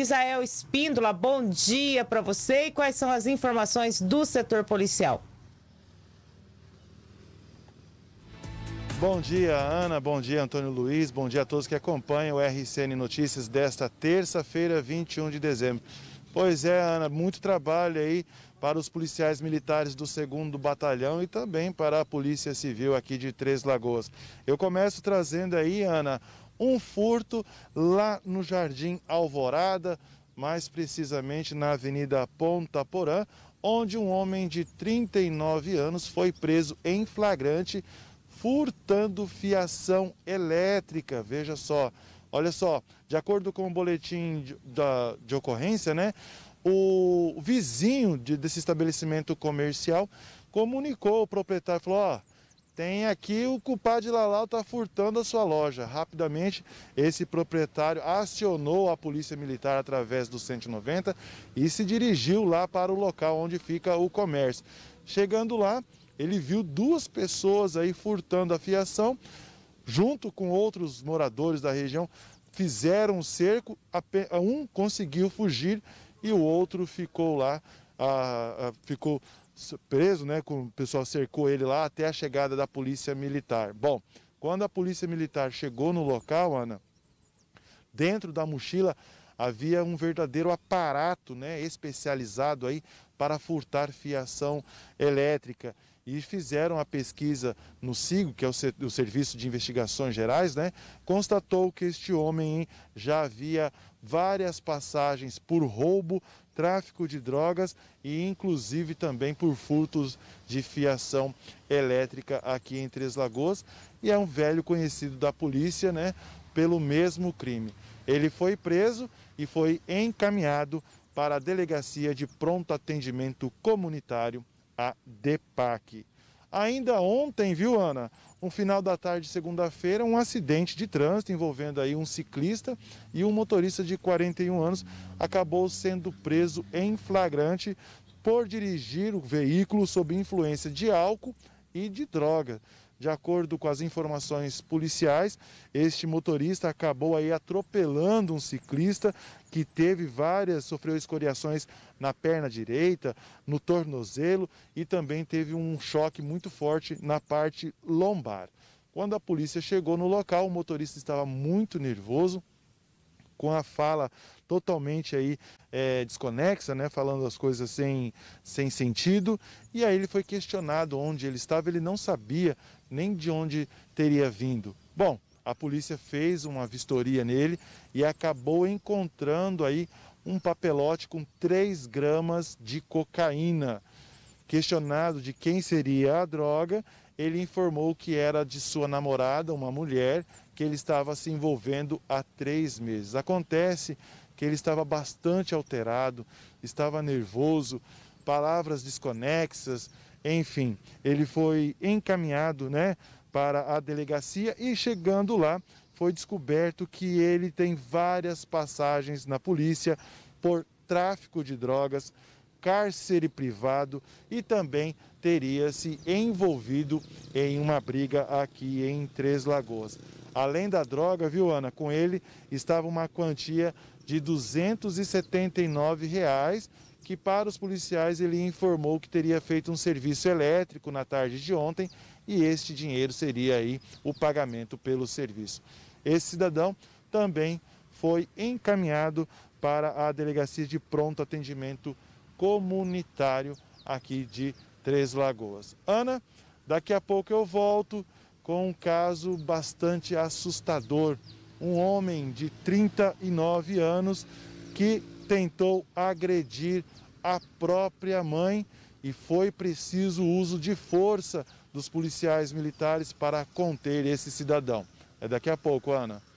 Isael Espíndola, bom dia para você e quais são as informações do setor policial? Bom dia, Ana. Bom dia, Antônio Luiz. Bom dia a todos que acompanham o RCN Notícias desta terça-feira, 21 de dezembro. Pois é, Ana, muito trabalho aí para os policiais militares do 2 Batalhão e também para a Polícia Civil aqui de Três Lagoas. Eu começo trazendo aí, Ana, um furto lá no Jardim Alvorada, mais precisamente na Avenida Ponta Porã, onde um homem de 39 anos foi preso em flagrante furtando fiação elétrica. Veja só, olha só, de acordo com o boletim de, da, de ocorrência, né? O vizinho de, desse estabelecimento comercial comunicou o proprietário, falou, ó, oh, tem aqui o culpado de Lalau está furtando a sua loja. Rapidamente, esse proprietário acionou a polícia militar através do 190 e se dirigiu lá para o local onde fica o comércio. Chegando lá, ele viu duas pessoas aí furtando a fiação, junto com outros moradores da região, fizeram um cerco, um conseguiu fugir e o outro ficou lá, ficou preso, né? Com, o pessoal cercou ele lá até a chegada da polícia militar. Bom, quando a polícia militar chegou no local, Ana, dentro da mochila havia um verdadeiro aparato, né? Especializado aí para furtar fiação elétrica e fizeram a pesquisa no SIGO, que é o, Serviço de Investigações Gerais, né? Constatou que este homem já havia várias passagens por roubo tráfico de drogas e inclusive também por furtos de fiação elétrica aqui em Três Lagoas e é um velho conhecido da polícia, né, pelo mesmo crime. Ele foi preso e foi encaminhado para a Delegacia de Pronto Atendimento Comunitário, a DEPAC. Ainda ontem, viu, Ana? Um final da tarde, segunda-feira, um acidente de trânsito envolvendo aí um ciclista e um motorista de 41 anos acabou sendo preso em flagrante por dirigir o veículo sob influência de álcool e de droga. De acordo com as informações policiais, este motorista acabou aí atropelando um ciclista que teve várias, sofreu escoriações na perna direita, no tornozelo e também teve um choque muito forte na parte lombar. Quando a polícia chegou no local, o motorista estava muito nervoso, com a fala totalmente aí é, desconexa, né, falando as coisas sem, sem sentido. E aí ele foi questionado onde ele estava, ele não sabia nem de onde teria vindo. Bom, a polícia fez uma vistoria nele e acabou encontrando aí um papelote com 3 gramas de cocaína. Questionado de quem seria a droga, ele informou que era de sua namorada, uma mulher, que ele estava se envolvendo há três meses. Acontece que ele estava bastante alterado, estava nervoso, palavras desconexas, enfim, ele foi encaminhado, né, para a delegacia e chegando lá foi descoberto que ele tem várias passagens na polícia por tráfico de drogas, cárcere privado e também teria se envolvido em uma briga aqui em Três Lagoas. Além da droga, viu, Ana? Com ele estava uma quantia de R$ 279, reais, que para os policiais ele informou que teria feito um serviço elétrico na tarde de ontem e este dinheiro seria aí o pagamento pelo serviço. Esse cidadão também foi encaminhado para a delegacia de pronto atendimento comunitário aqui de Três Lagoas. Ana, daqui a pouco eu volto com um caso bastante assustador. Um homem de 39 anos que tentou agredir a própria mãe e foi preciso o uso de força dos policiais militares para conter esse cidadão. É daqui a pouco, Ana.